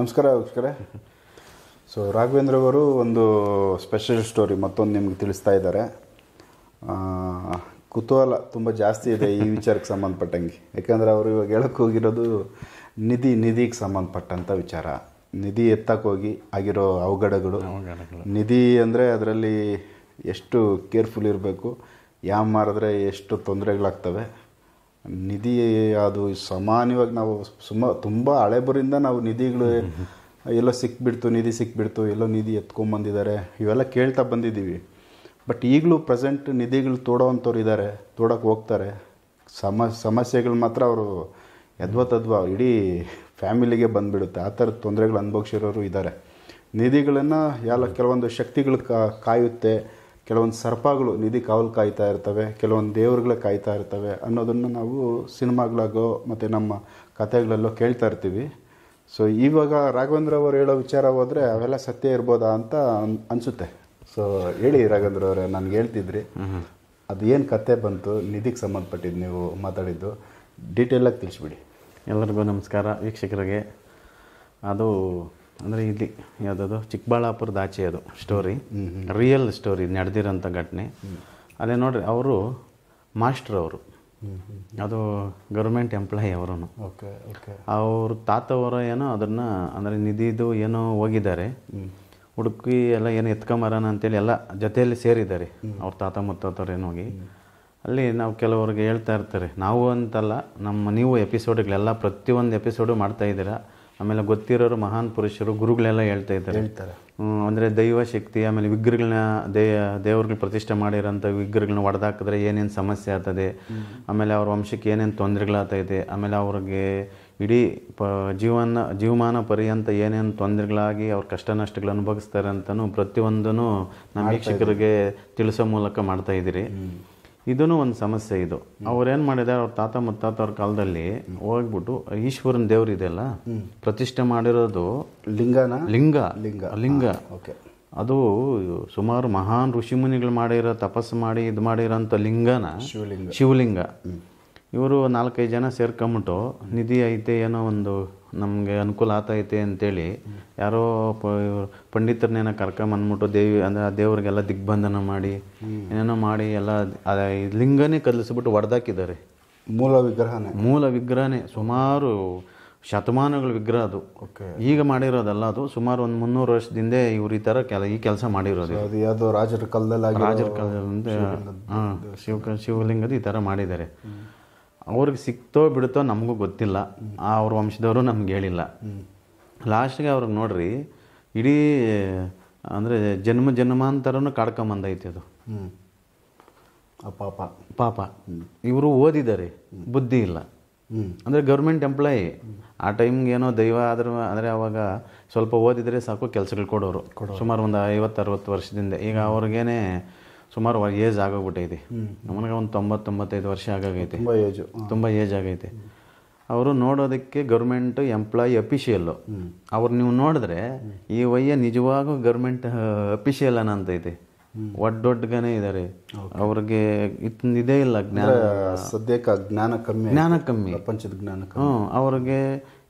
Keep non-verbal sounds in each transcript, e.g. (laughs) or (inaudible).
ನಮಸ್ಕಾರ ವೀಕ್ಷಕರೇ ಸೊ ರಾಘವೇಂದ್ರ ಅವರು ಒಂದು ಸ್ಪೆಷಲ್ ಸ್ಟೋರಿ ಮತ್ತೊಂದು ನಿಮ್ಗೆ ತಿಳಿಸ್ತಾ ಇದ್ದಾರೆ ಕುತೂಹಲ ತುಂಬ ಜಾಸ್ತಿ ಇದೆ ಈ ವಿಚಾರಕ್ಕೆ ಸಂಬಂಧಪಟ್ಟಂಗೆ ಯಾಕಂದರೆ ಅವರು ಇವಾಗ ಹೇಳಕ್ಕೆ ಹೋಗಿರೋದು ನಿಧಿ ನಿಧಿಗೆ ಸಂಬಂಧಪಟ್ಟಂಥ ವಿಚಾರ ನಿಧಿ ಎತ್ತಕ್ಕೋಗಿ ಆಗಿರೋ ಅವಘಡಗಳು ನಿಧಿ ಅಂದರೆ ಅದರಲ್ಲಿ ಎಷ್ಟು ಕೇರ್ಫುಲ್ ಇರಬೇಕು ಯಾವ ಮಾರಿದ್ರೆ ಎಷ್ಟು ತೊಂದರೆಗಳಾಗ್ತವೆ ನಿಧಿ ಅದು ಸಾಮಾನ್ಯವಾಗಿ ನಾವು ಸುಮ್ಮ ತುಂಬ ಹಳೆಬರಿಂದ ನಾವು ನಿಧಿಗಳು ಎಲ್ಲೋ ಸಿಕ್ಬಿಡ್ತು ನಿಧಿ ಸಿಕ್ಬಿಡ್ತು ಎಲ್ಲೋ ನಿಧಿ ಎತ್ಕೊಂಬಂದಿದ್ದಾರೆ ಇವೆಲ್ಲ ಕೇಳ್ತಾ ಬಂದಿದ್ದೀವಿ ಬಟ್ ಈಗಲೂ ಪ್ರೆಸೆಂಟ್ ನಿಧಿಗಳು ತೋಡೋವಂಥವ್ರು ಇದ್ದಾರೆ ತೋಡೋಕೆ ಹೋಗ್ತಾರೆ ಸಮ ಸಮಸ್ಯೆಗಳು ಮಾತ್ರ ಅವರು ಯದ್ವ ತದ್ವಾ ಇಡೀ ಫ್ಯಾಮಿಲಿಗೆ ಬಂದುಬಿಡುತ್ತೆ ಆ ಥರದ ತೊಂದರೆಗಳು ಅನುಭವಿಸಿರೋರು ಇದ್ದಾರೆ ನಿಧಿಗಳನ್ನು ಎಲ್ಲ ಕೆಲವೊಂದು ಶಕ್ತಿಗಳು ಕಾಯುತ್ತೆ ಕೆಲವೊಂದು ಸರ್ಪಗಳು ನಿಧಿ ಕಾವಲು ಕಾಯ್ತಾ ಇರ್ತವೆ ಕೆಲವೊಂದು ದೇವ್ರುಗಳ ಕಾಯ್ತಾ ಇರ್ತವೆ ಅನ್ನೋದನ್ನು ನಾವು ಸಿನಿಮಾಗಳಾಗೋ ಮತ್ತು ನಮ್ಮ ಕಥೆಗಳಲ್ಲೋ ಕೇಳ್ತಾ ಇರ್ತೀವಿ ಸೊ ಇವಾಗ ರಾಘವೇಂದ್ರ ಅವರು ಹೇಳೋ ವಿಚಾರ ಹೋದರೆ ಅವೆಲ್ಲ ಸತ್ಯ ಇರ್ಬೋದಾ ಅಂತ ಅನಿಸುತ್ತೆ ಸೊ ಹೇಳಿ ರಾಘವೇಂದ್ರ ಅವರೇ ನನಗೆ ಹೇಳ್ತಿದ್ರಿ ಅದು ಏನು ಕತೆ ಬಂತು ನಿಧಿಗೆ ಸಂಬಂಧಪಟ್ಟಿದ್ದು ನೀವು ಮಾತಾಡಿದ್ದು ಡೀಟೇಲಾಗಿ ತಿಳಿಸ್ಬಿಡಿ ಎಲ್ಲರಿಗೂ ನಮಸ್ಕಾರ ವೀಕ್ಷಕರಿಗೆ ಅದು ಅಂದರೆ ಇಲ್ಲಿ ಯಾವುದದು ಚಿಕ್ಕಬಳ್ಳಾಪುರದ ಆಚೆ ಅದು ಸ್ಟೋರಿ ರಿಯಲ್ ಸ್ಟೋರಿ ನಡೆದಿರೋಂಥ ಘಟನೆ ಅದೇ ನೋಡ್ರಿ ಅವರು ಮಾಸ್ಟರ್ ಅವರು ಅದು ಗೌರ್ಮೆಂಟ್ ಎಂಪ್ಲಾಯಿ ಅವರು ಓಕೆ ಓಕೆ ಅವ್ರ ತಾತವರ ಏನೋ ಅದನ್ನು ಅಂದರೆ ನಿಧಿದು ಏನೋ ಹೋಗಿದ್ದಾರೆ ಹುಡುಕಿ ಎಲ್ಲ ಏನು ಎತ್ಕೊಂಬರೋಣ ಅಂತೇಳಿ ಎಲ್ಲ ಜೊತೆಯಲ್ಲಿ ಸೇರಿದ್ದಾರೆ ಅವ್ರ ತಾತ ಮುತ್ತಾತವ್ರು ಏನು ಹೋಗಿ ಅಲ್ಲಿ ನಾವು ಕೆಲವ್ರಿಗೆ ಹೇಳ್ತಾ ಇರ್ತಾರೆ ನಾವು ಅಂತಲ್ಲ ನಮ್ಮ ನೀವು ಎಪಿಸೋಡ್ಗಳೆಲ್ಲ ಪ್ರತಿಯೊಂದು ಎಪಿಸೋಡು ಮಾಡ್ತಾ ಇದ್ದೀರಾ ಆಮೇಲೆ ಗೊತ್ತಿರೋರು ಮಹಾನ್ ಪುರುಷರು ಗುರುಗಳೆಲ್ಲ ಹೇಳ್ತಾ ಇದ್ದಾರೆ ಹೇಳ್ತಾರೆ ಅಂದರೆ ದೈವ ಶಕ್ತಿ ಆಮೇಲೆ ವಿಗ್ರಹಗಳನ್ನ ದೇ ದೇವ್ರುಗಳ್ ಪ್ರತಿಷ್ಠೆ ಮಾಡಿರೋಂಥ ವಿಗ್ರಹಗಳನ್ನ ಒಡೆದಾಕಿದ್ರೆ ಏನೇನು ಸಮಸ್ಯೆ ಆಗ್ತದೆ ಆಮೇಲೆ ಅವ್ರ ವಂಶಕ್ಕೆ ಏನೇನು ತೊಂದರೆಗಳಾಗ್ತೈತೆ ಆಮೇಲೆ ಅವ್ರಿಗೆ ಇಡೀ ಪ ಜೀವನ ಜೀವಮಾನ ಪರ್ಯಂತ ಏನೇನು ತೊಂದರೆಗಳಾಗಿ ಅವ್ರ ಕಷ್ಟ ನಷ್ಟಗಳು ಅನುಭವಿಸ್ತಾರೆ ಅಂತಲೂ ಪ್ರತಿಯೊಂದನ್ನು ನಮ್ಮ ವೀಕ್ಷಕರಿಗೆ ತಿಳಿಸೋ ಮೂಲಕ ಮಾಡ್ತಾ ಇದ್ದೀರಿ ಇದೂ ಒಂದು ಸಮಸ್ಯೆ ಇದು ಅವ್ರೇನು ಮಾಡಿದ್ದಾರೆ ಅವ್ರ ತಾತ ಅವ್ರ ಕಾಲದಲ್ಲಿ ಹೋಗ್ಬಿಟ್ಟು ಈಶ್ವರನ ದೇವ್ರು ಇದೆಯಲ್ಲ ಪ್ರತಿಷ್ಠೆ ಮಾಡಿರೋದು ಲಿಂಗನ ಲಿಂಗ ಲಿಂಗ ಲಿಂಗ ಓಕೆ ಅದು ಸುಮಾರು ಮಹಾನ್ ಋಷಿ ಮುನಿಗಳು ಮಾಡಿರೋ ತಪಸ್ಸು ಮಾಡಿ ಇದು ಮಾಡಿರೋ ಲಿಂಗನ ಶಿವಲಿಂಗ ಇವರು ನಾಲ್ಕೈದು ಜನ ಸೇರ್ಕೊಂಬಿಟ್ಟು ನಿಧಿ ಐತೆ ಏನೋ ಒಂದು ನಮಗೆ ಅನುಕೂಲ ಆತೈತೆ ಅಂತೇಳಿ ಯಾರೋ ಪ ಪಂಡಿತರನ್ನೇನೋ ಕರ್ಕೊಂಬಂದ್ಬಿಟ್ಟು ದೇವಿ ಅಂದರೆ ಆ ದೇವ್ರಿಗೆಲ್ಲ ದಿಗ್ಬಂಧನ ಮಾಡಿ ಏನೇನೋ ಮಾಡಿ ಎಲ್ಲ ಲಿಂಗನೇ ಕದಲಿಸ್ಬಿಟ್ಟು ಒಡೆದಾಕಿದ್ದಾರೆ ಮೂಲ ವಿಗ್ರಹನೇ ಮೂಲ ವಿಗ್ರಹನೇ ಸುಮಾರು ಶತಮಾನಗಳ ವಿಗ್ರಹ ಅದು ಈಗ ಮಾಡಿರೋದಲ್ಲ ಅದು ಸುಮಾರು ಒಂದು ಮುನ್ನೂರು ವರ್ಷದಿಂದ ಇವರು ಈ ಥರ ಕೆಲ ಈ ಕೆಲಸ ಮಾಡಿರೋದು ಅದು ರಾಜರ ಕಾಲದಲ್ಲಿ ರಾಜರ ಕಾಲದಲ್ಲಿ ಶಿವ ಶಿವಲಿಂಗದ ಈ ಥರ ಮಾಡಿದ್ದಾರೆ ಅವ್ರಿಗೆ ಸಿಕ್ತೋ ಬಿಡುತ್ತೋ ನಮಗೂ ಗೊತ್ತಿಲ್ಲ ಆ ಅವ್ರ ವಂಶದವರು ನಮ್ಗೆ ಹೇಳಿಲ್ಲ ಲಾಸ್ಟ್ಗೆ ಅವ್ರಿಗೆ ನೋಡ್ರಿ ಇಡೀ ಅಂದರೆ ಜನ್ಮ ಜನ್ಮಾಂತರನೂ ಕಾಡ್ಕೊಂಬಂದೈತೆ ಅದು ಪಾಪ ಪಾಪ ಇವರು ಓದಿದ್ದಾರೆ ಬುದ್ಧಿ ಇಲ್ಲ ಅಂದರೆ ಗೌರ್ಮೆಂಟ್ ಎಂಪ್ಲಾಯಿ ಆ ಟೈಮ್ಗೆ ಏನೋ ದೈವ ಆದರೂ ಅಂದರೆ ಅವಾಗ ಸ್ವಲ್ಪ ಓದಿದರೆ ಸಾಕು ಕೆಲಸಗಳು ಕೊಡೋರು ಸುಮಾರು ಒಂದು ಐವತ್ತು ಅರವತ್ತು ವರ್ಷದಿಂದ ಈಗ ಅವ್ರಿಗೇನೆ ಸುಮಾರು ಏಜ್ ಆಗೋಗ್ಬಿಟ್ಟೈತಿ ನಮಗೆ ಒಂದು ತೊಂಬತ್ತೊಂಬತ್ತೈದು ವರ್ಷ ಆಗೋಗೈತೆ ತುಂಬ ಏಜು ತುಂಬ ಏಜ್ ಆಗೈತೆ ಅವರು ನೋಡೋದಕ್ಕೆ ಗೌರ್ಮೆಂಟ್ ಎಂಪ್ಲಾಯಿ ಅಫಿಷಿಯಲ್ಲು ಅವ್ರು ನೀವು ನೋಡಿದ್ರೆ ಈ ವಯ್ಯ ನಿಜವಾಗೂ ಗೌರ್ಮೆಂಟ್ ಅಫಿಷಿಯಲ್ ಅನ್ನಂತೈತೆ ಒಡ್ಡ ಒಡ್ಗನೇ ಇದ್ದಾರೆ ಅವ್ರಿಗೆ ಇದೇ ಇಲ್ಲ ಜ್ಞಾನ ಸದ್ಯಕ್ಕೆ ಜ್ಞಾನ ಕಮ್ಮಿ ಜ್ಞಾನ ಕಮ್ಮಿ ಪ್ರಪಂಚದ ಜ್ಞಾನ ಹ್ಞೂ ಅವ್ರಿಗೆ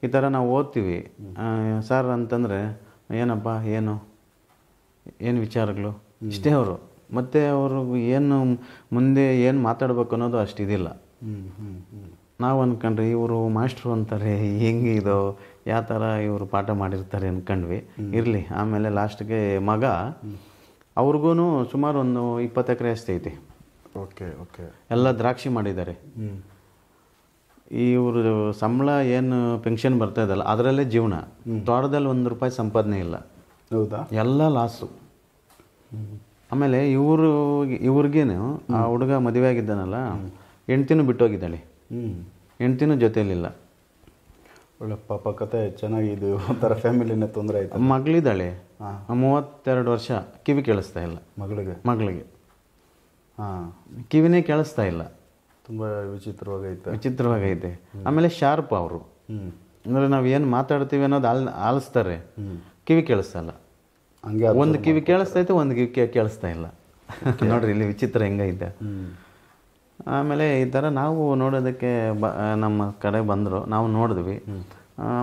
ಈ ಥರ ನಾವು ಓದ್ತೀವಿ ಸರ್ ಅಂತಂದರೆ ಏನಪ್ಪ ಏನು ಏನು ವಿಚಾರಗಳು ಇಷ್ಟೇ ಅವರು ಮತ್ತು ಅವರು ಏನು ಮುಂದೆ ಏನು ಮಾತಾಡಬೇಕು ಅನ್ನೋದು ಅಷ್ಟಿದಿಲ್ಲ ನಾವು ಅಂದ್ಕೊಂಡ್ರಿ ಇವರು ಮಾಸ್ಟ್ರು ಅಂತಾರೆ ಹೆಂಗೆ ಇದು ಯಾವ ಥರ ಇವರು ಪಾಠ ಮಾಡಿರ್ತಾರೆ ಅಂದ್ಕೊಂಡ್ವಿ ಇರಲಿ ಆಮೇಲೆ ಲಾಸ್ಟ್ಗೆ ಮಗ ಅವ್ರಿಗೂ ಸುಮಾರು ಒಂದು ಇಪ್ಪತ್ತು ಎಕರೆ ಅಷ್ಟೇ ಐತಿ ಓಕೆ ಓಕೆ ಎಲ್ಲ ದ್ರಾಕ್ಷಿ ಮಾಡಿದ್ದಾರೆ ಇವರು ಸಂಬಳ ಏನು ಪೆನ್ಷನ್ ಬರ್ತಾ ಇದಲ್ಲ ಅದರಲ್ಲೇ ಜೀವನ ತೋಟದಲ್ಲಿ ಒಂದು ರೂಪಾಯಿ ಸಂಪಾದನೆ ಇಲ್ಲ ಹೌದಾ ಎಲ್ಲ ಲಾಸು ಆಮೇಲೆ ಇವರು ಇವ್ರಿಗೇನು ಆ ಹುಡುಗ ಮದುವೆ ಆಗಿದ್ದಾನಲ್ಲ ಹೆಂಡ್ತಿನೂ ಬಿಟ್ಟೋಗಿದ್ದಾಳೆ ಹೆಂಡ್ತಿನೂ ಜೊತೆಯಲ್ಲಿಲ್ಲ ಒಳ್ಳೆ ಪಾಪ ಕತೆ ಚೆನ್ನಾಗಿದ್ದು ಒಂಥರ ಫ್ಯಾಮಿಲಿನ ತೊಂದರೆ ಆಯ್ತು ಮಗಳಿದ್ದಾಳೆ ಮೂವತ್ತೆರಡು ವರ್ಷ ಕಿವಿ ಕೇಳಿಸ್ತಾ ಇಲ್ಲ ಮಗಳಿಗೆ ಮಗಳಿಗೆ ಹಾಂ ಕಿವಿನೇ ಕೇಳಿಸ್ತಾ ಇಲ್ಲ ತುಂಬ ವಿಚಿತ್ರವಾಗೈತೆ ವಿಚಿತ್ರವಾಗೈತೆ ಆಮೇಲೆ ಶಾರ್ಪ್ ಅವರು ಅಂದರೆ ನಾವು ಏನು ಮಾತಾಡ್ತೀವಿ ಅನ್ನೋದು ಆಲ್ ಆಲಿಸ್ತಾರೆ ಕಿವಿ ಇಲ್ಲ ಹಂಗೆ ಒಂದು ಕಿವಿ ಇತ್ತು ಒಂದು ಕಿವಿ ಕೇಳಿಸ್ತಾ ಇಲ್ಲ ನೋಡ್ರಿ ಇಲ್ಲಿ ವಿಚಿತ್ರ ಹೆಂಗೈತೆ ಆಮೇಲೆ ಈ ಥರ ನಾವು ನೋಡೋದಕ್ಕೆ ಬ ನಮ್ಮ ಕಡೆ ಬಂದರು ನಾವು ನೋಡಿದ್ವಿ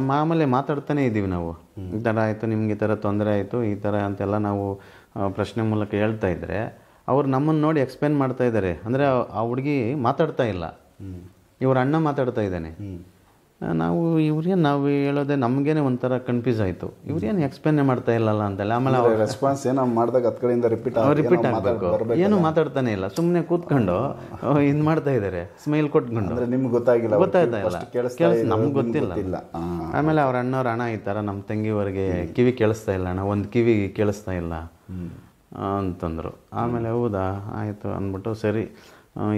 ಮಾಮೂಲಿ ಮಾತಾಡ್ತಾನೆ ಇದ್ದೀವಿ ನಾವು ಈ ಥರ ಆಯಿತು ನಿಮ್ಗೆ ಈ ಥರ ತೊಂದರೆ ಆಯಿತು ಈ ಥರ ಅಂತೆಲ್ಲ ನಾವು ಪ್ರಶ್ನೆ ಮೂಲಕ ಹೇಳ್ತಾ ಇದ್ದರೆ ಅವ್ರು ನಮ್ಮನ್ನು ನೋಡಿ ಎಕ್ಸ್ಪ್ಲೇನ್ ಮಾಡ್ತಾ ಇದ್ದಾರೆ ಅಂದರೆ ಆ ಹುಡುಗಿ ಮಾತಾಡ್ತಾ ಇಲ್ಲ ಇವ್ರ ಅಣ್ಣ ಮಾತಾಡ್ತಾ ಇದ್ದಾನೆ ನಾವು ಇವ್ರೇನು ನಾವು ಹೇಳೋದೆ ನಮಗೇನೆ ಒಂಥರ ಕನ್ಫ್ಯೂಸ್ ಆಯಿತು ಇವ್ರೇನು ಎಕ್ಸ್ಪ್ಲೇನೇ ಮಾಡ್ತಾ ಇಲ್ಲಲ್ಲ ಅಂತೆಲ್ಲ ಆಮೇಲೆ ಅವ್ರ ರೆಸ್ಪಾನ್ಸ್ ಏನೋ ಮಾಡಿದಾಗ ಹತ್ತು ಕಡೆಯಿಂದ ರಿಪೀಟ್ ರಿಪೀಟ್ ಆಗಬೇಕು ಏನು ಮಾತಾಡ್ತಾನೆ ಇಲ್ಲ ಸುಮ್ಮನೆ ಕೂತ್ಕೊಂಡು ಇದು ಮಾಡ್ತಾ ಇದ್ದಾರೆ ಸ್ಮೈಲ್ ಕೊಟ್ಕೊಂಡು ನಿಮ್ಗೆ ಗೊತ್ತಾಗಿಲ್ಲ ಗೊತ್ತಾಯ್ತಾ ಇಲ್ಲ ಕೇಳಿಸ್ ನಮ್ಗೆ ಗೊತ್ತಿಲ್ಲ ಆಮೇಲೆ ಅವ್ರ ಅಣ್ಣವ್ರ ಅಣ್ಣ ಈ ನಮ್ಮ ತಂಗಿವರೆಗೆ ಕಿವಿ ಕೇಳಿಸ್ತಾ ಇಲ್ಲ ಅಣ್ಣ ಒಂದು ಕಿವಿ ಕೇಳಿಸ್ತಾ ಇಲ್ಲ ಅಂತಂದರು ಆಮೇಲೆ ಹೌದಾ ಆಯಿತು ಅಂದ್ಬಿಟ್ಟು ಸರಿ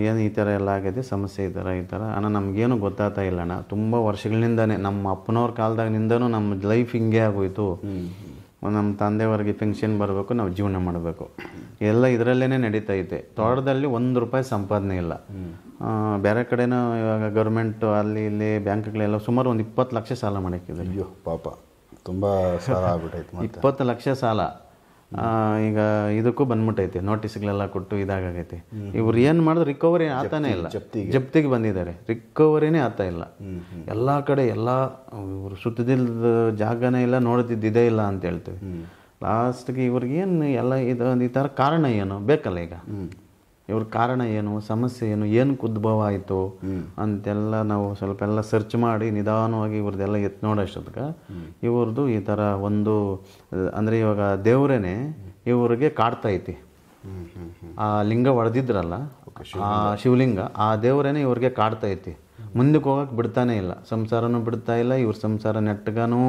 ಏನು ಈ ಥರ ಎಲ್ಲ ಆಗಿದೆ ಸಮಸ್ಯೆ ಈ ಥರ ಈ ಥರ ಅಣ್ಣ ನಮಗೇನು ಗೊತ್ತಾಗ್ತಾ ಇಲ್ಲ ಅಣ್ಣ ತುಂಬ ವರ್ಷಗಳಿಂದನೇ ನಮ್ಮ ಅಪ್ಪನವ್ರ ಕಾಲದಾಗಿನಿಂದನೂ ನಮ್ಮ ಲೈಫ್ ಹಿಂಗೆ ಆಗೋಯ್ತು ನಮ್ಮ ತಂದೆಯವರಿಗೆ ಪೆನ್ಷನ್ ಬರಬೇಕು ನಾವು ಜೀವನ ಮಾಡಬೇಕು ಎಲ್ಲ ಇದರಲ್ಲೇ ಐತೆ ತೋಟದಲ್ಲಿ ಒಂದು ರೂಪಾಯಿ ಸಂಪಾದನೆ ಇಲ್ಲ ಬೇರೆ ಕಡೆನೂ ಇವಾಗ ಗೌರ್ಮೆಂಟು ಅಲ್ಲಿ ಇಲ್ಲಿ ಬ್ಯಾಂಕ್ಗಳೆಲ್ಲ ಸುಮಾರು ಒಂದು ಇಪ್ಪತ್ತು ಲಕ್ಷ ಸಾಲ ಮಾಡೋಕ್ಕಿದೆ ಅಯ್ಯೋ ಪಾಪ ತುಂಬ ಸಾಲ ಆಗ್ಬಿಟ್ಟೈತೆ ಇಪ್ಪತ್ತು ಲಕ್ಷ ಸಾಲ ಈಗ ಇದಕ್ಕೂ ಬಂದ್ಬಿಟ್ಟೈತೆ ನೋಟಿಸ್ಗಳೆಲ್ಲ ಕೊಟ್ಟು ಇದಾಗೈತೆ ಇವ್ರು ಏನ್ ಮಾಡಿದ್ರು ರಿಕವರಿ ಆತಾನೇ ಇಲ್ಲ ಜಪ್ತಿಗೆ ಬಂದಿದ್ದಾರೆ ರಿಕವರಿನೇ ಆತ ಇಲ್ಲ ಎಲ್ಲಾ ಕಡೆ ಎಲ್ಲ ಇವ್ರು ಸುತ್ತದಿಲ್ಲದ ಜಾಗನೇ ಇಲ್ಲ ನೋಡ್ತಿದ್ದಿದೆ ಇಲ್ಲ ಅಂತ ಹೇಳ್ತೀವಿ ಲಾಸ್ಟ್ಗೆ ಇವ್ರಿಗೇನು ಎಲ್ಲ ಇದು ಈ ಥರ ಕಾರಣ ಏನು ಬೇಕಲ್ಲ ಈಗ ಇವ್ರ ಕಾರಣ ಏನು ಸಮಸ್ಯೆ ಏನು ಏನಕ್ಕೆ ಉದ್ಭವ ಆಯಿತು ಅಂತೆಲ್ಲ ನಾವು ಸ್ವಲ್ಪ ಎಲ್ಲ ಸರ್ಚ್ ಮಾಡಿ ನಿಧಾನವಾಗಿ ಇವ್ರದ್ದೆಲ್ಲ ಎತ್ತು ನೋಡೋಷ್ಟೊತ್ಗೆ ಇವ್ರದ್ದು ಈ ಥರ ಒಂದು ಅಂದರೆ ಇವಾಗ ದೇವ್ರೇ ಇವ್ರಿಗೆ ಐತಿ ಆ ಲಿಂಗ ಒಡೆದಿದ್ರಲ್ಲ ಆ ಶಿವಲಿಂಗ ಆ ದೇವರೇನೆ ಇವ್ರಿಗೆ ಕಾಡ್ತೈತಿ ಮುಂದಕ್ಕೆ ಹೋಗೋಕೆ ಬಿಡ್ತಾನೆ ಇಲ್ಲ ಸಂಸಾರನೂ ಬಿಡ್ತಾ ಇಲ್ಲ ಇವ್ರ ಸಂಸಾರ ನೆಟ್ಟಗನೂ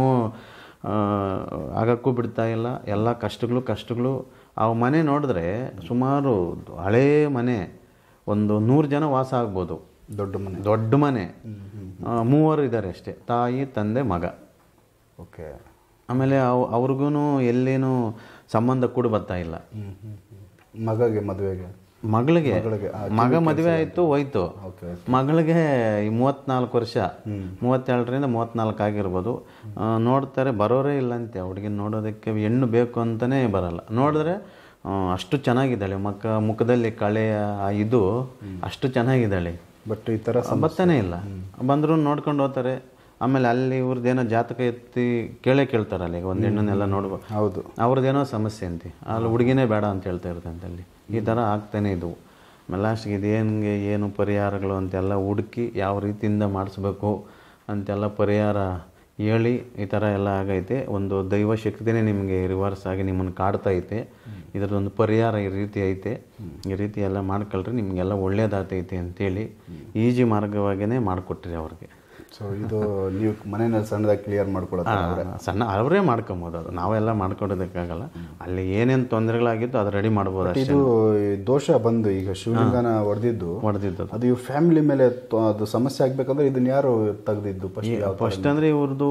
ಆಗಕ್ಕೂ ಬಿಡ್ತಾ ಇಲ್ಲ ಎಲ್ಲ ಕಷ್ಟಗಳು ಕಷ್ಟಗಳು ಆ ಮನೆ ನೋಡಿದ್ರೆ ಸುಮಾರು ಹಳೇ ಮನೆ ಒಂದು ನೂರು ಜನ ವಾಸ ಆಗ್ಬೋದು ದೊಡ್ಡ ಮನೆ ದೊಡ್ಡ ಮನೆ ಮೂವರು ಇದ್ದಾರೆ ಅಷ್ಟೇ ತಾಯಿ ತಂದೆ ಮಗ ಓಕೆ ಆಮೇಲೆ ಅವ್ ಅವ್ರಿಗೂ ಎಲ್ಲೇನು ಸಂಬಂಧ ಕೂಡ ಬರ್ತಾ ಇಲ್ಲ ಮಗಗೆ ಮದುವೆಗೆ ಮಗಳಿಗೆ ಮಗ ಮದುವೆ ಆಯ್ತು ಹೋಯ್ತು ಮಗಳಿಗೆ ಮೂವತ್ನಾಲ್ಕು ವರ್ಷ ಮೂವತ್ತೆರಡರಿಂದ ಮೂವತ್ನಾಲ್ಕು ಆಗಿರ್ಬೋದು ನೋಡ್ತಾರೆ ಬರೋರೇ ಇಲ್ಲ ಅಂತೆ ಹುಡುಗಿನ ನೋಡೋದಕ್ಕೆ ಹೆಣ್ಣು ಬೇಕು ಅಂತಲೇ ಬರಲ್ಲ ನೋಡಿದ್ರೆ ಅಷ್ಟು ಚೆನ್ನಾಗಿದ್ದಾಳೆ ಮಕ್ಕ ಮುಖದಲ್ಲಿ ಕಳೆಯ ಇದು ಅಷ್ಟು ಚೆನ್ನಾಗಿದ್ದಾಳೆ ಬಟ್ ಈ ಥರ ಬರ್ತಾನೆ ಇಲ್ಲ ಬಂದ್ರು ನೋಡ್ಕೊಂಡು ಹೋಗ್ತಾರೆ ಆಮೇಲೆ ಅಲ್ಲಿ ಇವ್ರದ್ದೇನೋ ಜಾತಕ ಎತ್ತಿ ಕೇಳೇ ಕೇಳ್ತಾರೆ ಈಗ ಒಂದು ಹೆಣ್ಣನ್ನೆಲ್ಲ ನೋಡ್ಬೋದು ಹೌದು ಅವ್ರದ್ದೇನೋ ಸಮಸ್ಯೆ ಅಂತೆ ಅಲ್ಲಿ ಹುಡುಗಿನೇ ಬೇಡ ಅಂತ ಹೇಳ್ತಾ ಅಂತ ಅಲ್ಲಿ ಈ ಥರ ಆಗ್ತಾನೆ ಇದ್ದವು ಆಮೇಲೆ ಲಾಸ್ಟ್ಗೆ ಇದೇನಿಗೆ ಏನು ಪರಿಹಾರಗಳು ಅಂತೆಲ್ಲ ಹುಡುಕಿ ಯಾವ ರೀತಿಯಿಂದ ಮಾಡಿಸ್ಬೇಕು ಅಂತೆಲ್ಲ ಪರಿಹಾರ ಹೇಳಿ ಈ ಥರ ಎಲ್ಲ ಆಗೈತೆ ಒಂದು ದೈವ ಶಕ್ತಿನೇ ನಿಮಗೆ ರಿವರ್ಸ್ ಆಗಿ ನಿಮ್ಮನ್ನು ಕಾಡ್ತೈತೆ ಇದರದೊಂದು ಪರಿಹಾರ ಈ ರೀತಿ ಐತೆ ಈ ರೀತಿ ಎಲ್ಲ ಮಾಡ್ಕೊಳ್ರಿ ನಿಮಗೆಲ್ಲ ಒಳ್ಳೆಯದಾಗ್ತೈತೆ ಅಂತೇಳಿ ಈಜಿ ಮಾರ್ಗವಾಗಿಯೇ ಮಾಡಿಕೊಟ್ರಿ ಅವ್ರಿಗೆ ಸೊ ಇದು ನೀವು ಮನೆಯಲ್ಲಿ ಸಣ್ಣದಾಗಿ ಕ್ಲಿಯರ್ ಮಾಡ್ಕೊಳ್ಳೋದು ಸಣ್ಣ ಅವರೇ ಮಾಡ್ಕೊಬೋದು ಅದು ನಾವೆಲ್ಲ ಮಾಡ್ಕೊಂಡಿದ್ದಕ್ಕಾಗಲ್ಲ ಅಲ್ಲಿ ಏನೇನು ತೊಂದರೆಗಳಾಗಿತ್ತು ಅದು ರೆಡಿ ಮಾಡ್ಬೋದು ಇದು ದೋಷ ಬಂದು ಈಗ ಶಿವಲಿಂಗನ ಹೊಡೆದಿದ್ದು ಹೊಡೆದಿದ್ದು ಅದು ಇವ್ರ ಫ್ಯಾಮಿಲಿ ಮೇಲೆ ಅದು ಸಮಸ್ಯೆ ಆಗ್ಬೇಕಂದ್ರೆ ಇದನ್ನ ಯಾರು ತೆಗೆದಿದ್ದು ಫಸ್ಟ್ ಅಂದ್ರೆ ಇವ್ರದ್ದು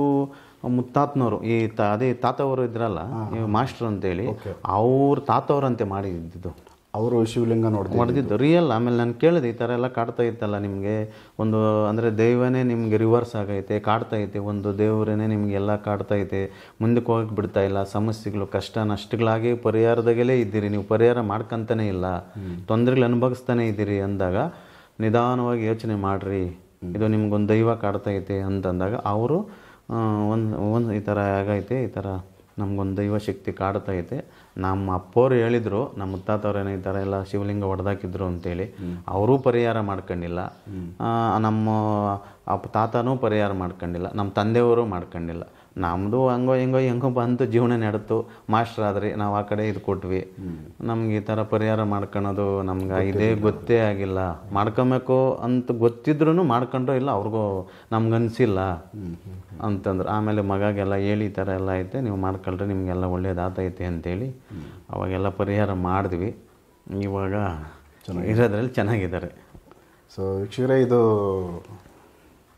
ಮುತ್ತಾತ್ನವರು ಈ ತ ಅದೇ ತಾತವರು ಇದ್ರಲ್ಲ ಮಾಸ್ಟರ್ ಅಂತೇಳಿ ಅವ್ರ ತಾತವ್ರಂತೆ ಮಾಡಿದ್ದು ಅವರು ಶಿವಲಿಂಗ ನೋಡಿ ಮಾಡ್ತಿದ್ದು ರಿಯಲ್ ಆಮೇಲೆ ನಾನು ಕೇಳಿದೆ ಈ ಥರ ಎಲ್ಲ ಕಾಡ್ತಾ ಇತ್ತಲ್ಲ ನಿಮಗೆ ಒಂದು ಅಂದರೆ ದೈವನೇ ನಿಮಗೆ ರಿವರ್ಸ್ ಆಗೈತೆ ಕಾಡ್ತಾ ಐತೆ ಒಂದು ದೇವರೇ ನಿಮಗೆಲ್ಲ ಕಾಡ್ತಾ ಐತೆ ಮುಂದಕ್ಕೆ ಹೋಗಕ್ಕೆ ಬಿಡ್ತಾ ಇಲ್ಲ ಸಮಸ್ಯೆಗಳು ಕಷ್ಟ ನಷ್ಟಗಳಾಗಿ ಪರಿಹಾರದಾಗಲೇ ಇದ್ದೀರಿ ನೀವು ಪರಿಹಾರ ಮಾಡ್ಕಂತಾನೆ ಇಲ್ಲ ತೊಂದರೆಗಳು ಅನುಭವಿಸ್ತಾನೆ ಇದ್ದೀರಿ ಅಂದಾಗ ನಿಧಾನವಾಗಿ ಯೋಚನೆ ಮಾಡಿರಿ ಇದು ನಿಮ್ಗೊಂದು ದೈವ ಕಾಡ್ತಾ ಐತೆ ಅಂತಂದಾಗ ಅವರು ಒಂದು ಒಂದು ಈ ಥರ ಆಗೈತೆ ಈ ಥರ ನಮಗೊಂದು ದೈವ ಶಕ್ತಿ ಕಾಡ್ತಾ ಐತೆ ನಮ್ಮ ಅಪ್ಪವ್ರು ಹೇಳಿದ್ರು ನಮ್ಮ ಮುತ್ತಾತವ್ರು ಈ ಥರ ಎಲ್ಲ ಶಿವಲಿಂಗ ಹೊಡೆದಾಕಿದ್ರು ಅಂತೇಳಿ ಅವರೂ ಪರಿಹಾರ ಮಾಡ್ಕೊಂಡಿಲ್ಲ ನಮ್ಮ ಅಪ್ಪ ತಾತನೂ ಪರಿಹಾರ ಮಾಡ್ಕೊಂಡಿಲ್ಲ ನಮ್ಮ ತಂದೆಯವರು ಮಾಡ್ಕೊಂಡಿಲ್ಲ ನಮ್ಮದು ಹಂಗೋ ಹೆಂಗೋ ಹೆಂಗೋ ಬಂತು ಜೀವನ ನಡೆತು ಮಾಸ್ಟರ್ ಆದ್ರಿ ನಾವು ಆ ಕಡೆ ಇದು ಕೊಟ್ವಿ ನಮ್ಗೆ ಈ ಥರ ಪರಿಹಾರ ಮಾಡ್ಕೊಳೋದು ನಮ್ಗೆ ಇದೇ ಗೊತ್ತೇ ಆಗಿಲ್ಲ ಮಾಡ್ಕೊಬೇಕು ಅಂತ ಗೊತ್ತಿದ್ರು ಮಾಡ್ಕೊಂಡ್ರು ಇಲ್ಲ ಅವ್ರಿಗೂ ನಮ್ಗೆ ಅನಿಸಿಲ್ಲ ಅಂತಂದ್ರೆ ಆಮೇಲೆ ಮಗಾಗೆಲ್ಲ ಹೇಳಿ ಈ ಥರ ಎಲ್ಲ ಐತೆ ನೀವು ಮಾಡ್ಕೊಳ್ರಿ ನಿಮಗೆಲ್ಲ ಒಳ್ಳೇದಾತೈತೆ ಅಂತೇಳಿ ಅವಾಗೆಲ್ಲ ಪರಿಹಾರ ಮಾಡಿದ್ವಿ ಇವಾಗ ಇರೋದ್ರಲ್ಲಿ ಚೆನ್ನಾಗಿದ್ದಾರೆ ಸೊ ವೀಕ್ಷಕರೇ ಇದು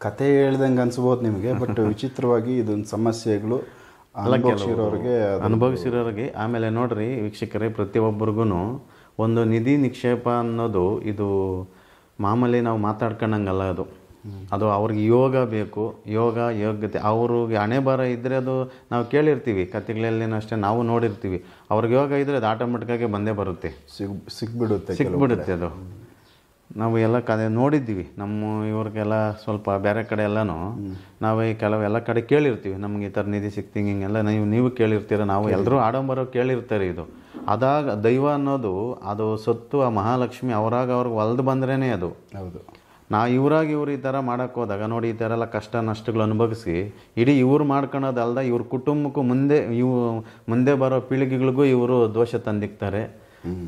ಕತೆ ಹೇಳ್ದಂಗೆ ಅನ್ಸ್ಬೋದು ನಿಮಗೆ ಬಟ್ (laughs) ವಿಚಿತ್ರವಾಗಿ ಇದೊಂದು ಸಮಸ್ಯೆಗಳು ಅನುಭವಿಸಿರೋರಿಗೆ ಅನುಭವಿಸಿರೋರಿಗೆ ಆಮೇಲೆ ನೋಡ್ರಿ ವೀಕ್ಷಕರೇ ಪ್ರತಿಯೊಬ್ಬರಿಗೂ ಒಂದು ನಿಧಿ ನಿಕ್ಷೇಪ ಅನ್ನೋದು ಇದು ಮಾಮೂಲಿ ನಾವು ಮಾತಾಡ್ಕೊಂಡಂಗಲ್ಲ ಅದು ಅದು ಅವ್ರಿಗೆ ಯೋಗ ಬೇಕು ಯೋಗ ಯೋಗ್ಯತೆ ಅವ್ರಿಗೆ ಹಣೆ ಬರ ಇದ್ದರೆ ಅದು ನಾವು ಕೇಳಿರ್ತೀವಿ ಕತೆಗಳಲ್ಲಿ ಅಷ್ಟೇ ನಾವು ನೋಡಿರ್ತೀವಿ ಅವ್ರಿಗೆ ಯೋಗ ಇದ್ದರೆ ಅದು ಆಟೋಮೆಟಿಕ್ಕಾಗಿ ಬಂದೇ ಬರುತ್ತೆ ಸಿಗ್ ಸಿಗ್ಬಿಡುತ್ತೆ ಸಿಕ್ಬಿಡುತ್ತೆ ಅದು ನಾವು ಎಲ್ಲ ಕದೆ ನೋಡಿದ್ದೀವಿ ನಮ್ಮ ಇವ್ರಿಗೆಲ್ಲ ಸ್ವಲ್ಪ ಬೇರೆ ಕಡೆ ಎಲ್ಲನೂ ನಾವೇ ಕೆಲವು ಎಲ್ಲ ಕಡೆ ಕೇಳಿರ್ತೀವಿ ನಮ್ಗೆ ಈ ಥರ ನಿಧಿ ಸಿಕ್ತಿಂಗ್ ಹಿಂಗೆಲ್ಲ ನೀವು ನೀವು ಕೇಳಿರ್ತೀರ ನಾವು ಎಲ್ಲರೂ ಆಡಂಬರ ಕೇಳಿರ್ತಾರೆ ಇದು ಅದಾಗ ದೈವ ಅನ್ನೋದು ಅದು ಸತ್ತು ಆ ಮಹಾಲಕ್ಷ್ಮಿ ಅವರಾಗ ಅವ್ರಿಗೆ ಒಲ್ದು ಬಂದ್ರೇ ಅದು ಹೌದು ನಾ ಇವ್ರಾಗಿ ಇವ್ರು ಈ ಥರ ಮಾಡೋಕ್ಕೆ ಹೋದಾಗ ನೋಡಿ ಈ ಥರ ಎಲ್ಲ ಕಷ್ಟ ನಷ್ಟಗಳು ಅನುಭವಿಸಿ ಇಡೀ ಇವ್ರು ಮಾಡ್ಕೊಳೋದಲ್ದ ಇವ್ರ ಕುಟುಂಬಕ್ಕೂ ಮುಂದೆ ಇವು ಮುಂದೆ ಬರೋ ಪೀಳಿಗೆಗಳಿಗೂ ಇವರು ದೋಷ ತಂದಿಕ್ತಾರೆ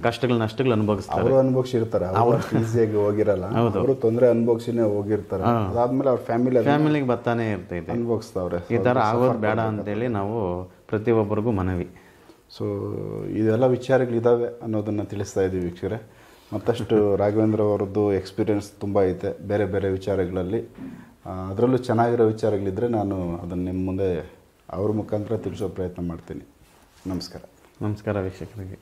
ಕಷ್ಟಗಳು ನಷ್ಟಗಳು ಅನುಭವಿಸ್ತಾರೆ ಅನುಭವಿಸಿರ್ತಾರೆ ಅವರು ಈಸಿಯಾಗಿ ಹೋಗಿರಲ್ಲ ಅವರು ತೊಂದರೆ ಅನುಭವಿಸಿನೇ ಹೋಗಿರ್ತಾರೆ ಅದಾದ್ಮೇಲೆ ಅವ್ರ ಫ್ಯಾಮಿಲಿ ಫ್ಯಾಮಿಲಿಗೆ ಬರ್ತಾನೆ ಇರ್ತೈತೆ ಅನುಭವಿಸ್ತಾವ್ರೆ ಈ ಥರ ಆಗೋದು ಬೇಡ ಅಂತೇಳಿ ನಾವು ಪ್ರತಿಯೊಬ್ಬರಿಗೂ ಮನವಿ ಸೊ ಇದೆಲ್ಲ ವಿಚಾರಗಳಿದ್ದಾವೆ ಅನ್ನೋದನ್ನು ತಿಳಿಸ್ತಾ ಇದ್ದೀವಿ ವೀಕ್ಷಕರೇ ಮತ್ತಷ್ಟು (laughs) ರಾಘವೇಂದ್ರ ಅವರದ್ದು ಎಕ್ಸ್ಪೀರಿಯೆನ್ಸ್ ತುಂಬ ಐತೆ ಬೇರೆ ಬೇರೆ ವಿಚಾರಗಳಲ್ಲಿ ಅದರಲ್ಲೂ ಚೆನ್ನಾಗಿರೋ ವಿಚಾರಗಳಿದ್ದರೆ ನಾನು ಅದನ್ನು ನಿಮ್ಮ ಮುಂದೆ ಅವ್ರ ಮುಖಾಂತರ ತಿಳಿಸೋ ಪ್ರಯತ್ನ ಮಾಡ್ತೀನಿ ನಮಸ್ಕಾರ ನಮಸ್ಕಾರ ವೀಕ್ಷಕರಿಗೆ